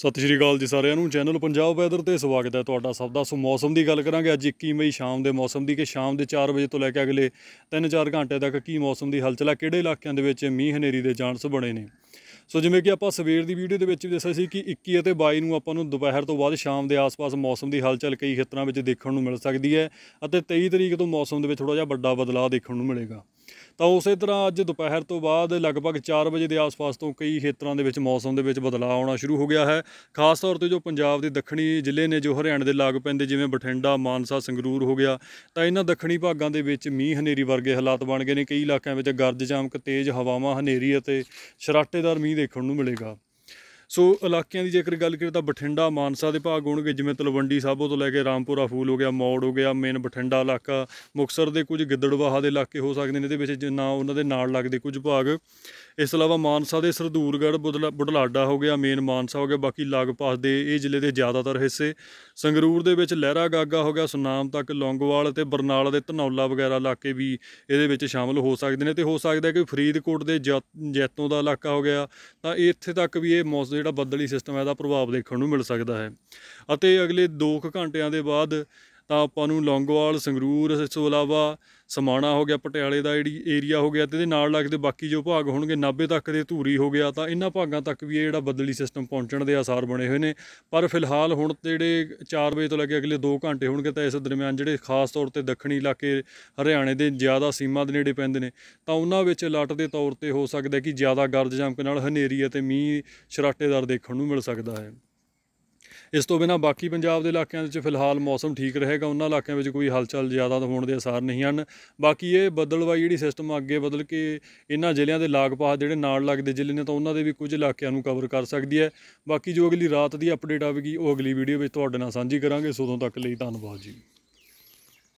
ਸਤਿ ਸ਼੍ਰੀ ਅਕਾਲ ਜੀ ਸਾਰਿਆਂ ਨੂੰ ਚੈਨਲ ਪੰਜਾਬ ਵੈਦਰ ਤੇ ਸਵਾਗਤ ਹੈ ਤੁਹਾਡਾ ਸਭ ਦਾ ਸੋ ਮੌਸਮ ਦੀ ਗੱਲ ਕਰਾਂਗੇ ਅੱਜ 21 ਮਈ ਸ਼ਾਮ ਦੇ ਮੌਸਮ ਦੀ ਕਿ ਸ਼ਾਮ ਦੇ 4 ਵਜੇ ਤੋਂ ਲੈ ਕੇ ਅਗਲੇ 3-4 ਘੰਟੇ ਤੱਕ ਕੀ ਮੌਸਮ ਦੀ ਹਲਚਲ ਹੈ ਕਿਹੜੇ ਇਲਾਕਿਆਂ ਦੇ ਵਿੱਚ ਮੀਂਹ ਹਨੇਰੀ ਦੇ ਚਾਂਸ ਬਣੇ ਨੇ ਸੋ ਜਿਵੇਂ ਕਿ ਆਪਾਂ ਸਵੇਰ ਦੀ ਵੀਡੀਓ ਦੇ ਵਿੱਚ ਵੀ ਦੱਸਿਆ ਸੀ ਕਿ 21 ਅਤੇ 22 ਨੂੰ ਆਪਾਂ ਨੂੰ ਦੁਪਹਿਰ ਤੋਂ ਬਾਅਦ ਸ਼ਾਮ ਦੇ ਆਸ-ਪਾਸ ਮੌਸਮ ਦੀ ਹਲਚਲ ਕਈ ਖੇਤਰਾਂ ਵਿੱਚ ਦੇਖਣ ਨੂੰ ਮਿਲ ਸਕਦੀ ਹੈ ਅਤੇ 23 ਤਰੀਕ ਤੋਂ ਮੌਸਮ ਦੇ ਵਿੱਚ ਥੋੜਾ ਜਿਹਾ ਵੱਡਾ ਬਦਲਾਅ ਦੇਖਣ ਨੂੰ ਮਿਲੇਗਾ ਤਾਂ ਉਸੇ ਤਰ੍ਹਾਂ ਅੱਜ ਦੁਪਹਿਰ ਤੋਂ ਬਾਅਦ ਲਗਭਗ 4 ਵਜੇ ਦੇ ਆਸ-ਪਾਸ ਤੋਂ ਕਈ ਖੇਤਰਾਂ ਦੇ ਵਿੱਚ ਮੌਸਮ ਦੇ ਵਿੱਚ ਬਦਲਾਅ ਆਉਣਾ ਸ਼ੁਰੂ ਹੋ ਗਿਆ ਹੈ ਖਾਸ ਤੌਰ ਤੇ ਜੋ ਪੰਜਾਬ ਦੇ ਦੱਖਣੀ ਜ਼ਿਲ੍ਹੇ ਨੇ ਜੋ ਹਰਿਆਣਾ ਦੇ ਲਾਗ ਪੈਂਦੇ ਜਿਵੇਂ ਬਠਿੰਡਾ ਮਾਨਸਾ ਸੰਗਰੂਰ ਹੋ ਗਿਆ ਤਾਂ ਇਹਨਾਂ ਦੱਖਣੀ ਭਾਗਾਂ ਦੇ ਵਿੱਚ ਮੀਂਹ ਹਨੇਰੀ ਵਰਗੇ ਹਾਲਾਤ ਬਣ ਗਏ ਨੇ ਕਈ ਇਲਾਕਿਆਂ ਵਿੱਚ ਗਰਜ ਚਮਕ ਤੇਜ਼ ਹਵਾਵਾਂ ਹਨੇਰੀ ਅਤੇ ਸ਼ਰਾਟੇਦਾਰ ਮੀਂਹ ਦੇਖਣ ਨੂੰ ਮਿਲੇਗਾ ਸੋ ਇਲਾਕਿਆਂ ਦੀ ਜੇਕਰ ਗੱਲ ਕਰੀਏ ਤਾਂ ਬਠਿੰਡਾ ਮਾਨਸਾ ਦੇ ਭਾਗ ਹੋਣਗੇ ਜਿਵੇਂ ਤਲਵੰਡੀ ਸਾਬੋ ਤੋਂ ਲੈ ਕੇ ਰਾਮਪੁਰਾ ਫੂਲ ਹੋ ਗਿਆ ਮੌੜ ਹੋ ਗਿਆ ਮੇਨ ਬਠਿੰਡਾ ਇਲਾਕਾ ਮੁਕਸਰ ਦੇ ਕੁਝ ਗਿੱਦੜਵਾਹਾ ਦੇ ਇਲਾਕੇ ਹੋ ਸਕਦੇ ਨੇ ਇਹਦੇ ਵਿੱਚ ਨਾ ਉਹਨਾਂ ਦੇ ਨਾਲ ਲੱਗਦੇ ਕੁਝ ਭਾਗ ਇਸ ਤੋਂ ਇਲਾਵਾ ਮਾਨਸਾ ਦੇ ਸਰਦੂਰਗੜ ਬੁਢਲਾਡਾ ਹੋ ਗਿਆ ਮੇਨ ਮਾਨਸਾ ਹੋ ਗਿਆ ਬਾਕੀ ਲਾਗਪਾਸ ਦੇ ਇਹ ਜ਼ਿਲ੍ਹੇ ਦੇ ਜ਼ਿਆਦਾਤਰ ਹਿੱਸੇ ਸੰਗਰੂਰ ਦੇ ਵਿੱਚ ਲਹਿਰਾ ਗਾਗਾ ਹੋ ਗਿਆ ਸੁਨਾਮ ਤੱਕ ਲੌਂਗੋਵਾਲ ਤੇ ਬਰਨਾਲਾ ਦੇ ਧਨੌਲਾ ਵਗੈਰਾ ਇਲਾਕੇ ਵੀ ਇਹਦੇ ਵਿੱਚ ਸ਼ਾਮਲ ਹੋ ਸਕਦੇ ਨੇ ਤੇ ਹੋ ਸਕਦਾ ਕਿ ਫਰੀਦਕੋਟ ਦੇ ਜੈਤੋਂ ਦਾ ਇਲਾਕਾ ਹੋ ਗਿਆ ਤਾਂ ਇੱਥੇ ਤੱਕ ਵੀ ਇਹ ਮੌਸਮ ਤੋਂ ਜਿਹੜਾ ਬੱਦਲੀ ਸਿਸਟਮ ਹੈ ਦਾ ਪ੍ਰਭਾਵ ਦੇਖਣ ਨੂੰ ਮਿਲ ਸਕਦਾ ਹੈ ਅਤੇ ਅਗਲੇ 2 ਘੰਟਿਆਂ ਦੇ ਬਾਅਦ ਤਾਂ ਆਪਾਂ ਨੂੰ ਲੌਂਗੋਵਾਲ ਸੰਗਰੂਰ ਇਸ ਤੋਂ ਇਲਾਵਾ ਸਮਾਣਾ ਹੋ ਗਿਆ ਪਟਿਆਲੇ ਦਾ ਜਿਹੜੀ ਏਰੀਆ ਹੋ ਗਿਆ ਤੇ ਇਹਦੇ ਨਾਲ ਲੱਗਦੇ ਬਾਕੀ ਜੋ ਭਾਗ ਹੋਣਗੇ ਨਾਬੇ ਤੱਕ ਦੇ ਧੂਰੀ ਹੋ ਗਿਆ ਤਾਂ ਇਹਨਾਂ ਭਾਗਾਂ ਤੱਕ ਵੀ ਇਹ ਜਿਹੜਾ ਬਦਲੀ ਸਿਸਟਮ ਪਹੁੰਚਣ ਦੇ ਆਸਾਰ ਬਣੇ ਹੋਏ ਨੇ ਪਰ ਫਿਲਹਾਲ ਹੁਣ ਤੇ ਜਿਹੜੇ 4 ਵਜੇ ਤੋਂ ਲੱਗੇ ਅਗਲੇ 2 ਘੰਟੇ ਹੋਣਗੇ ਤਾਂ ਇਸ ਦਰਮਿਆਨ ਜਿਹੜੇ ਖਾਸ ਤੌਰ ਤੇ ਦੱਖਣੀ ਇਲਾਕੇ ਹਰਿਆਣੇ ਦੇ ਜ਼ਿਆਦਾ ਸੀਮਾ ਦੇ ਨੇੜੇ ਪੈਂਦੇ ਨੇ ਤਾਂ ਉਹਨਾਂ ਵਿੱਚ ਅਲਰਟ ਦੇ ਤੌਰ ਤੇ ਹੋ ਸਕਦਾ ਕਿ ਜ਼ਿਆਦਾ ਗਰਜ ਚਮਕ ਨਾਲ ਹਨੇਰੀ ਅਤੇ ਮੀਂਹ ਸ਼ਰਾਟੇਦਾਰ ਦੇਖਣ ਨੂੰ ਮਿਲ ਸਕਦਾ ਹੈ ਇਸ ਤੋਂ ਬਿਨਾ ਬਾਕੀ ਪੰਜਾਬ ਦੇ ਇਲਾਕਿਆਂ ਵਿੱਚ ਫਿਲਹਾਲ ਮੌਸਮ ਠੀਕ ਰਹੇਗਾ ਉਹਨਾਂ ਇਲਾਕਿਆਂ ਵਿੱਚ ਕੋਈ ਹਲਚਲ ਜ਼ਿਆਦਾ ਹੋਣ ਦੇ ਅਸਾਰ ਨਹੀਂ ਹਨ ਬਾਕੀ ਇਹ ਬੱਦਲਵਾਈ ਜਿਹੜੀ ਸਿਸਟਮ ਅੱਗੇ ਬਦਲ ਕੇ ਇਹਨਾਂ ਜ਼ਿਲ੍ਹਿਆਂ ਦੇ ਲਾਗਪਾਸ ਜਿਹੜੇ ਨਾਲ ਲੱਗਦੇ ਜ਼ਿਲ੍ਹੇ ਨੇ ਤਾਂ ਉਹਨਾਂ ਦੇ ਵੀ ਕੁਝ ਇਲਾਕਿਆਂ ਨੂੰ ਕਵਰ ਕਰ ਸਕਦੀ ਹੈ ਬਾਕੀ ਜੋ ਅਗਲੀ ਰਾਤ ਦੀ ਅਪਡੇਟ ਆਵੇਗੀ ਉਹ ਅਗਲੀ ਵੀਡੀਓ ਵਿੱਚ ਤੁਹਾਡੇ ਨਾਲ ਸਾਂਝੀ ਕਰਾਂਗੇ ਸੋ ਤੱਕ ਲਈ ਧੰਨਵਾਦ ਜੀ